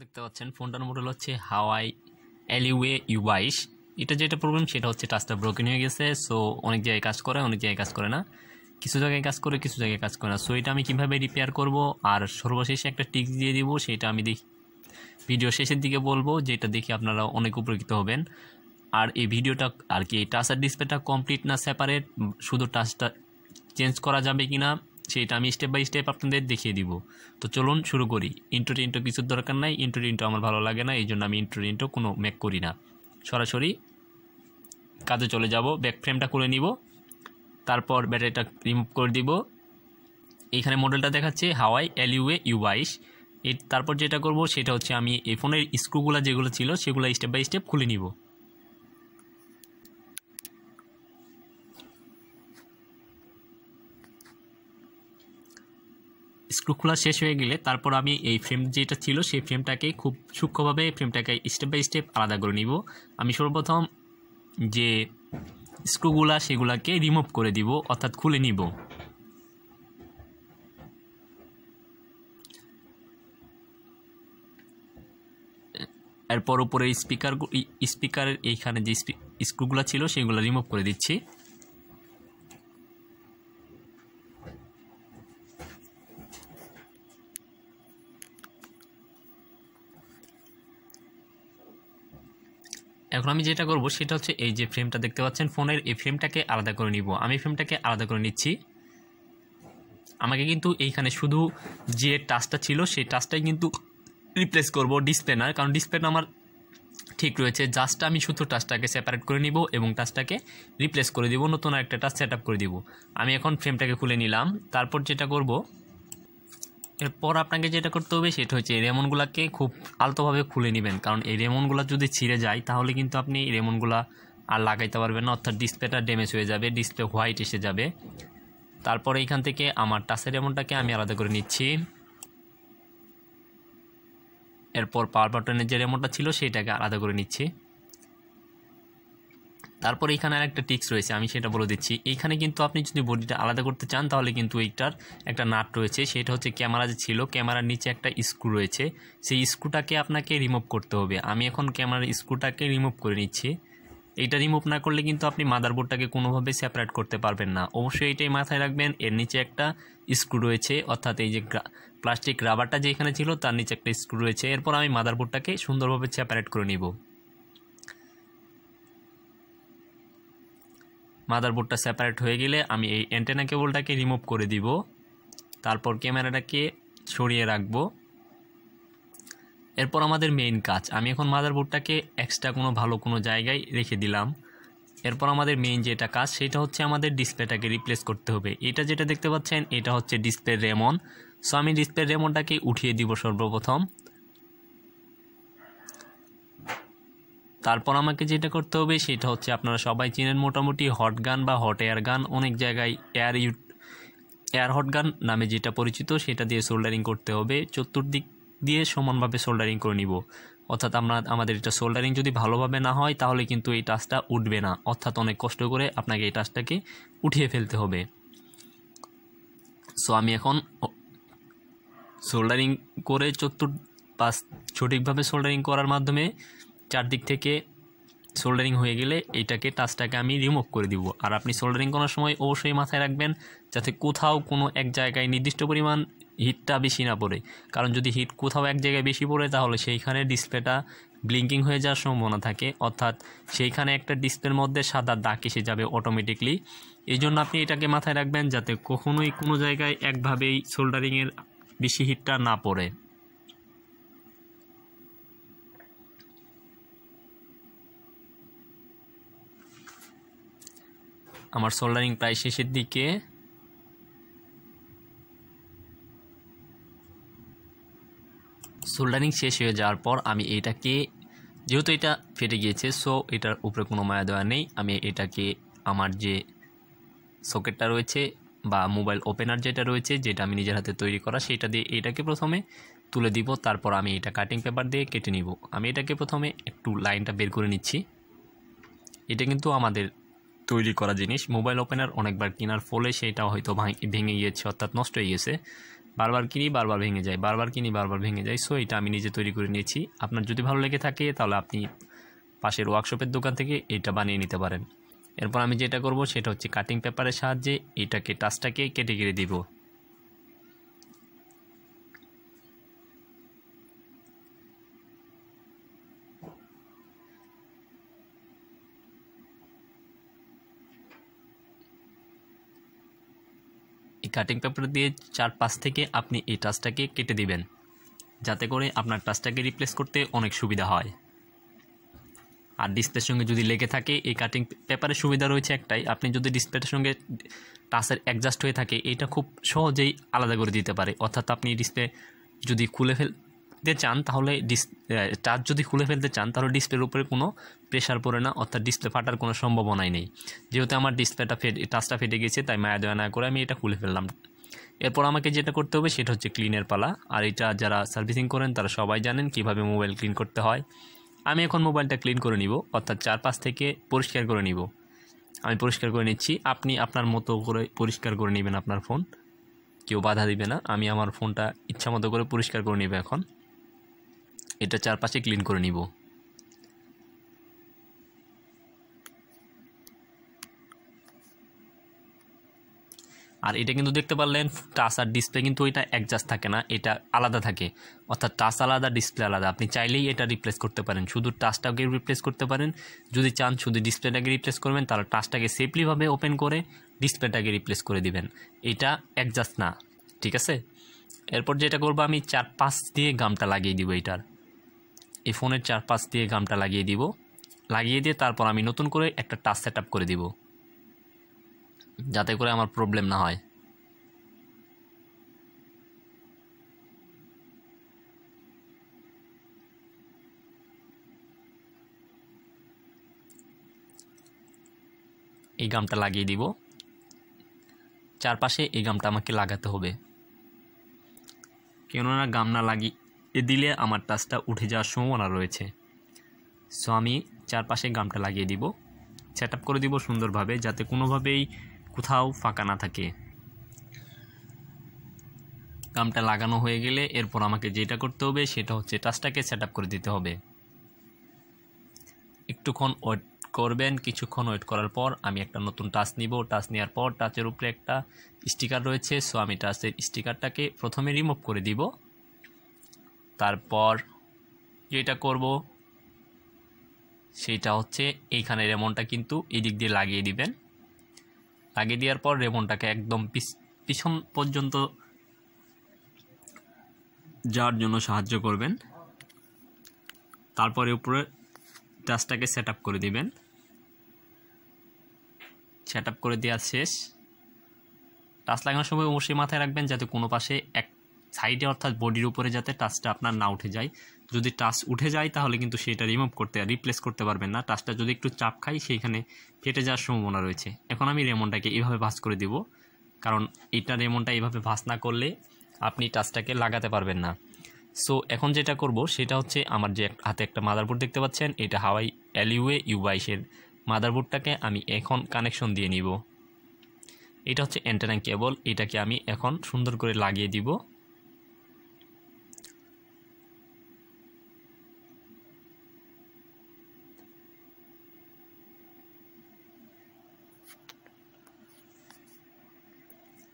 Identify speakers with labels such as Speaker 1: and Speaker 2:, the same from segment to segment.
Speaker 1: দেখতে পাচ্ছেন ফোনটার মডেল হচ্ছে হাওয়াই অ্যালিওয়ে ইউ বাইশ এটা যেটা প্রবলেম সেটা হচ্ছে টাচটা ব্রোকেন হয়ে গেছে সো অনেক জায়গায় কাজ করে অনেক জায়গায় কাজ করে না কিছু জায়গায় কাজ করে কিছু জায়গায় কাজ করে না সো এটা আমি কীভাবে রিপেয়ার করব আর সর্বশেষে একটা টিক দিয়ে দিব সেটা আমি দেখি ভিডিও শেষের দিকে বলবো যেটা দেখে আপনারা অনেক উপকৃত হবেন আর এই ভিডিওটা আর কি এই টাচার ডিসপ্লেটা কমপ্লিট না সেপারেট শুধু টাচটা চেঞ্জ করা যাবে কি না সেটা আমি স্টেপ বাই স্টেপ আপনাদের দেখিয়ে দিব তো চলুন শুরু করি ইন্ট্রো টিন্টো কিছুর দরকার নাই ইন্ট্রো টিন্টো আমার ভালো লাগে না এই জন্য আমি ইন্ট্রো টিন্টো কোনো মেক করি না সরাসরি কাজে চলে যাব ব্যাক ফ্রেমটা করে নিব তারপর ব্যাটারিটা রিমুভ করে দিব এইখানে মডেলটা দেখাচ্ছে হাওয়াই এলইউএ ইউ বাইশ এর তারপর যেটা করব সেটা হচ্ছে আমি এই ফোনের স্ক্রুগুলো যেগুলো ছিল সেগুলো স্টেপ বাই স্টেপ খুলে নিব স্ক্রু খোলা শেষ হয়ে গেলে তারপর আমি এই ফ্রেম যেটা ছিল সেই ফ্রেমটাকে খুব সূক্ষ্মভাবে ফ্রেমটাকে স্টেপ বাই স্টেপ আলাদা করে নিব আমি সর্বপ্রথম যে স্ক্রুগুলা সেগুলাকে রিমুভ করে দিব অর্থাৎ খুলে নিব এরপর উপরে স্পিকার স্পিকারের এইখানে যে স্ক্রুগুলো ছিল সেগুলো রিমুভ করে দিচ্ছি এখন আমি যেটা করব সেটা হচ্ছে এই যে ফ্রেমটা দেখতে পাচ্ছেন ফোনের এই ফ্রেমটাকে আলাদা করে নিব আমি ফ্রেমটাকে আলাদা করে নিচ্ছি আমাকে কিন্তু এইখানে শুধু যে টাচটা ছিল সেই টাচটাই কিন্তু রিপ্লেস করব ডিসপ্লে না কারণ ডিসপ্লেটা আমার ঠিক রয়েছে জাস্ট আমি শুধু টাচটাকে সেপারেট করে নিব এবং টাচটাকে রিপ্লেস করে দিব নতুন আরেকটা টাচ সেট করে দিব আমি এখন ফ্রেমটাকে খুলে নিলাম তারপর যেটা করব এরপর আপনাকে যেটা করতে হবে সেটা হচ্ছে রেমনগুলাকে খুব আলতোভাবে খুলে নেবেন কারণ এই রেমনগুলো যদি ছিঁড়ে যায় তাহলে কিন্তু আপনি রেমনগুলা আর লাগাইতে পারবেন না অর্থাৎ ডিসপ্লেটা ড্যামেজ হয়ে যাবে ডিসপ্লে হোয়াইট এসে যাবে তারপর এখান থেকে আমার টাচের রেমনটাকে আমি আলাদা করে নিচ্ছি এরপর পাওয়ার বাটনের যে রেমনটা ছিল সেটাকে আলাদা করে নিচ্ছি তারপর এখানে আর একটা টিক্স রয়েছে আমি সেটা বলে দিচ্ছি এখানে কিন্তু আপনি যদি বডিটা আলাদা করতে চান তাহলে কিন্তু এইটার একটা নাট রয়েছে সেটা হচ্ছে ক্যামেরা যে ছিল ক্যামেরার নিচে একটা স্ক্রু রয়েছে সেই স্ক্রুটাকে আপনাকে রিমুভ করতে হবে আমি এখন ক্যামেরার স্ক্রুটাকে রিমুভ করে নিচ্ছি এটা রিমুভ না করলে কিন্তু আপনি মাদারবোর্ডটাকে কোনোভাবে সেপারেট করতে পারবেন না অবশ্যই এটাই মাথায় রাখবেন এর নিচে একটা স্ক্রু রয়েছে অর্থাৎ এই যে প্লাস্টিক রাবারটা যেখানে ছিল তার নিচে একটা স্ক্রু রয়েছে এরপর আমি মাদারবোর্ডটাকে সুন্দরভাবে সেপারেট করে নিব মাদারবোর্ডটা সেপারেট হয়ে গেলে আমি এই অ্যান্টেনা কেবলটাকে রিমুভ করে দিব তারপর ক্যামেরাটাকে সরিয়ে রাখব এরপর আমাদের মেইন কাজ আমি এখন মাদারবোর্ডটাকে এক্সট্রা কোনো ভালো কোনো জায়গায় রেখে দিলাম এরপর আমাদের মেইন যেটা কাজ সেটা হচ্ছে আমাদের ডিসপ্লেটাকে রিপ্লেস করতে হবে এটা যেটা দেখতে পাচ্ছেন এটা হচ্ছে ডিসপ্লে রেমন সো আমি ডিসপ্লে রেমনটাকে উঠিয়ে দিব সর্বপ্রথম তারপর আমাকে যেটা করতে হবে সেটা হচ্ছে আপনারা সবাই চেনেন মোটামুটি হট গান বা হট এয়ার গান অনেক জায়গায় air you air hot gun নামে যেটা পরিচিত সেটা দিয়ে সোল্ডারিং করতে হবে চতুর্দিক দিয়ে সমানভাবে সোল্ডারিং করে নিব অর্থাৎ আমরা আমাদের এটা সোল্ডারিং যদি ভালোভাবে না হয় তাহলে কিন্তু এই টাচটা উঠবে না অর্থাৎ অনেক কষ্ট করে আপনাকে এই টাচটাকে উঠিয়ে ফেলতে হবে সো আমি এখন সোল্ডারিং করে চতুর্থ পাঁচ সঠিকভাবে সোল্ডারিং করার মাধ্যমে চারদিক থেকে সোল্ডারিং হয়ে গেলে এইটাকে টাচটাকে আমি রিমুভ করে দিব আর আপনি সোল্ডারিং করার সময় অবশ্যই মাথায় রাখবেন যাতে কোথাও কোনো এক জায়গায় নির্দিষ্ট পরিমাণ হিটটা বেশি না পড়ে কারণ যদি হিট কোথাও এক জায়গায় বেশি পড়ে তাহলে সেইখানে ডিসপ্লেটা ব্লিঙ্কিং হয়ে যাওয়ার সম্ভাবনা থাকে অর্থাৎ সেইখানে একটা ডিসপ্লের মধ্যে সাদা দাগ এসে যাবে অটোমেটিকলি এই জন্য আপনি এটাকে মাথায় রাখবেন যাতে কখনোই কোনো জায়গায় একভাবেই সোল্ডারিংয়ের বেশি হিটটা না পড়ে আমার সোল্ডারিং প্রায় শেষের দিকে সোল্ডারিং শেষ হয়ে যাওয়ার পর আমি এটাকে যেহেতু এটা ফেটে গিয়েছে সো এটার উপরে কোনো মায়া দেওয়া নেই আমি এটাকে আমার যে সকেটটা রয়েছে বা মোবাইল ওপেনার যেটা রয়েছে যেটা আমি নিজের হাতে তৈরি করা সেটা দিয়ে এটাকে প্রথমে তুলে দিব তারপর আমি এটা কাটিং পেপার দিয়ে কেটে নিব আমি এটাকে প্রথমে একটু লাইনটা বের করে নিচ্ছি এটা কিন্তু আমাদের তৈরি করা জিনিস মোবাইল ওপেনার অনেকবার কেনার ফলে সেটা হয়তো ভেঙে গিয়েছে অর্থাৎ নষ্ট হয়ে গেছে বারবার কিনি বারবার ভেঙে যায় বারবার কিনি বারবার ভেঙে যায় সো এটা আমি নিজে তৈরি করে নিয়েছি আপনার যদি ভালো লেগে থাকে তাহলে আপনি পাশের ওয়ার্কশপের দোকান থেকে এটা বানিয়ে নিতে পারেন এরপর আমি যেটা করব সেটা হচ্ছে কাটিং পেপারের সাহায্যে এটাকে টাচটাকে কেটে কেটে দিব কাটিং পেপার দিয়ে চার পাশ থেকে আপনি এই টাচটাকে কেটে দিবেন যাতে করে আপনার টাচটাকে রিপ্লেস করতে অনেক সুবিধা হয় আর ডিসপ্লের সঙ্গে যদি লেগে থাকে এই কাটিং পেপারের সুবিধা রয়েছে একটাই আপনি যদি ডিসপ্লের সঙ্গে টাচের অ্যাডজাস্ট হয়ে থাকে এটা খুব সহজেই আলাদা করে দিতে পারে অর্থাৎ আপনি ডিসপ্লে যদি খুলে ফেল দিতে চান তাহলে ডিস টাচ যদি খুলে ফেলতে চান তাহলে ডিসপ্লের উপরে কোনো প্রেশার পড়ে না অর্থাৎ ডিসপ্লে ফাটার কোনো সম্ভাবনাই নেই যেহেতু আমার ডিসপ্লেটা ফেটে টাচটা ফেটে গেছে তাই মায়া দেওয়া না করে আমি এটা খুলে ফেললাম এরপর আমাকে যেটা করতে হবে সেটা হচ্ছে ক্লিনের পালা আর এটা যারা সার্ভিসিং করেন তারা সবাই জানেন কিভাবে মোবাইল ক্লিন করতে হয় আমি এখন মোবাইলটা ক্লিন করে নিব অর্থাৎ চারপাশ থেকে পরিষ্কার করে নিব আমি পরিষ্কার করে নিচ্ছি আপনি আপনার মতো করে পরিষ্কার করে নেবেন আপনার ফোন কেউ বাধা দিবে না আমি আমার ফোনটা ইচ্ছা মতো করে পরিষ্কার করে নেবে এখন এটা চারপাশে ক্লিন করে নিব আর এটা কিন্তু দেখতে পারলেন টাচ আর ডিসপ্লে কিন্তু এটা অ্যাডজাস্ট থাকে না এটা আলাদা থাকে অর্থাৎ টাচ আলাদা ডিসপ্লে আলাদা আপনি চাইলেই এটা রিপ্লেস করতে পারেন শুধু টাচটাকে রিপ্লেস করতে পারেন যদি চান শুধু ডিসপ্লেটাকে রিপ্লেস করবেন তাহলে টাচটাকে সেফলিভাবে ওপেন করে ডিসপ্লেটাকে রিপ্লেস করে দিবেন এটা অ্যাডজাস্ট না ঠিক আছে এরপর যেটা করবো আমি চার পাঁচ দিয়ে গামটা লাগিয়ে দিব এটার এই ফোনের চারপাশ দিয়ে গামটা লাগিয়ে দিব লাগিয়ে দিয়ে তারপর আমি নতুন করে একটা টাচ সেট করে দিব যাতে করে আমার প্রবলেম না হয় এই গামটা লাগিয়ে দিব চারপাশে এই গামটা আমাকে লাগাতে হবে কেননা গাম না লাগিয়ে এ দিলে আমার টাচটা উঠে যাওয়ার সম্ভাবনা রয়েছে সো আমি চারপাশে গামটা লাগিয়ে দিব সেট করে দিব সুন্দরভাবে যাতে কোনোভাবেই কোথাও ফাঁকা না থাকে গামটা লাগানো হয়ে গেলে এরপর আমাকে যেটা করতে হবে সেটা হচ্ছে টাচটাকে সেট করে দিতে হবে একটুক্ষণ ওয়েট করবেন কিছুক্ষণ ওয়েট করার পর আমি একটা নতুন টাচ নিব টাচ নেওয়ার পর টাচের উপরে একটা স্টিকার রয়েছে সো আমি টাচের স্টিকারটাকে প্রথমে রিমুভ করে দিব তারপর যেটা করব সেটা হচ্ছে এইখানে রেমনটা কিন্তু এদিক দিয়ে লাগিয়ে দিবেন লাগিয়ে দেওয়ার পর রেমনটাকে একদম পিছন পর্যন্ত যাওয়ার জন্য সাহায্য করবেন তারপরে উপরে টাচটাকে সেট করে দিবেন সেট করে দেওয়া শেষ টাচ লাগানোর সময় অবশ্যই মাথায় রাখবেন যাতে কোনো পাশে এক সাইডে অর্থাৎ বডির উপরে যাতে টাচটা আপনার না উঠে যায় যদি টাচ উঠে যায় তাহলে কিন্তু সেটা রিমুভ করতে রিপ্লেস করতে পারবেন না টাচটা যদি একটু চাপ খাই সেইখানে ফেটে যাওয়ার সম্ভাবনা রয়েছে এখন আমি রেমনটাকে এভাবে ভাস করে দিব কারণ এটা রেমনটা এভাবে ভাস না করলে আপনি টাচটাকে লাগাতে পারবেন না সো এখন যেটা করব সেটা হচ্ছে আমার যে হাতে একটা মাদারবোর্ড দেখতে পাচ্ছেন এটা হাওয়াই অ্যালিওয়ে ইউ বাইশের মাদারবোর্ডটাকে আমি এখন কানেকশন দিয়ে নিব এটা হচ্ছে অ্যান্টেনা কেবল এটাকে আমি এখন সুন্দর করে লাগিয়ে দিব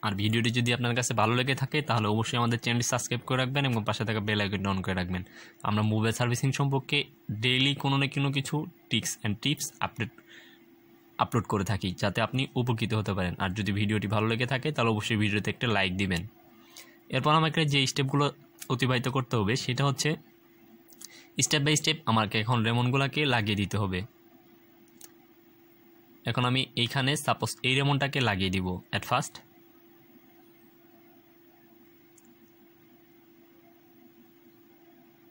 Speaker 1: আর ভিডিওটি যদি আপনার কাছে ভালো লেগে থাকে তাহলে অবশ্যই আমাদের চ্যানেলটি সাবস্ক্রাইব করে রাখবেন এবং পাশে থাকা বেল আইকনটি অন করে রাখবেন আমরা মোবাইল সার্ভিসিং সম্পর্কে ডেইলি কোনো না কোনো কিছু tricks and tips update upload করে থাকি যাতে আপনি উপকৃত হতে পারেন আর যদি ভিডিওটি ভালো লেগে থাকে তাহলে অবশ্যই ভিডিওতে একটা লাইক দিবেন এরপর আমাকে যে স্টেপগুলো অতিবাহিত করতে হবে সেটা হচ্ছে স্টেপ বাই স্টেপ আমাকে এখন রেমনগুলোকে লাগিয়ে দিতে হবে এখন আমি এইখানে সাপোজ এই রেমনটাকে লাগিয়ে দিব অ্যাট ফার্স্ট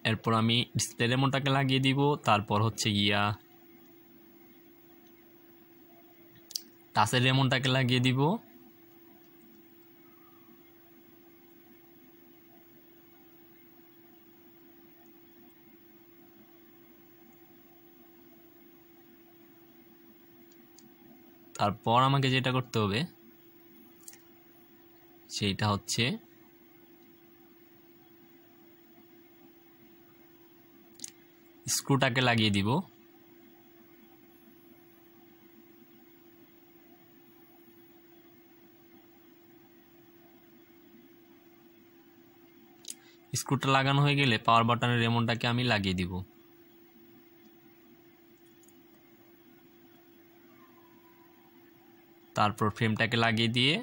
Speaker 1: এরপর আমি ডিসপ্লে রেমনটাকে লাগিয়ে দিব তারপর হচ্ছে গিয়া টাচের রেমনটাকে লাগিয়ে দিব তারপর আমাকে যেটা করতে হবে সেইটা হচ্ছে স্ক্রুটাকে লাগিয়ে দিব স্ক্রুটা লাগানো হয়ে গেলে পাওয়ার বাটনের রেমনটাকে আমি লাগিয়ে দিব তারপর ফ্রেমটাকে লাগিয়ে দিয়ে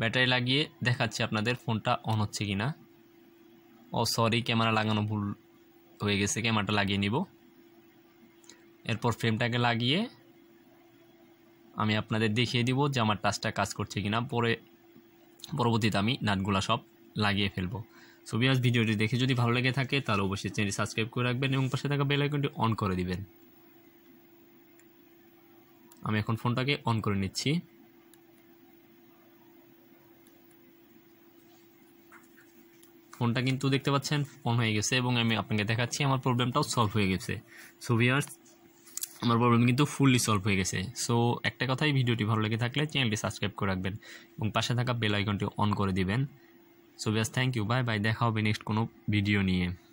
Speaker 1: ব্যাটারি লাগিয়ে দেখাচ্ছি আপনাদের ফোনটা অন হচ্ছে কিনা ও সরি ক্যামেরা লাগানো ভুল হয়ে গেছে ক্যামেরাটা লাগিয়ে নিব এরপর ফ্রেমটাকে লাগিয়ে আমি আপনাদের দেখিয়ে দিব যে আমার টাচটা কাজ করছে কিনা পরে পরবর্তীতে আমি নাটগুলো সব লাগিয়ে ফেলবো সো ভিডিওটি দেখে যদি ভালো লেগে থাকে তাহলে অবশ্যই চ্যানেলটি সাবস্ক্রাইব করে রাখবেন এবং পাশে থাকা বেল আইকনটি অন করে দিবেন আমি এখন ফোনটাকে অন করে নিচ্ছি ফোনটা কিন্তু দেখতে পাচ্ছেন অন হয়ে গেছে এবং আমি আপনাকে দেখাচ্ছি আমার প্রবলেমটাও সলভ হয়ে গেছে সো ভিয়ার্স আমার প্রবলেম কিন্তু ফুললি সলভ হয়ে গেছে সো একটা কথাই ভিডিওটি ভালো লেগে থাকলে চ্যানেলটি সাবস্ক্রাইব করে রাখবেন এবং পাশে থাকা বেল আইকনটি অন করে দিবেন সো ব্যাস থ্যাংক ইউ বাই বাই দেখা হবে নেক্সট কোনো ভিডিও নিয়ে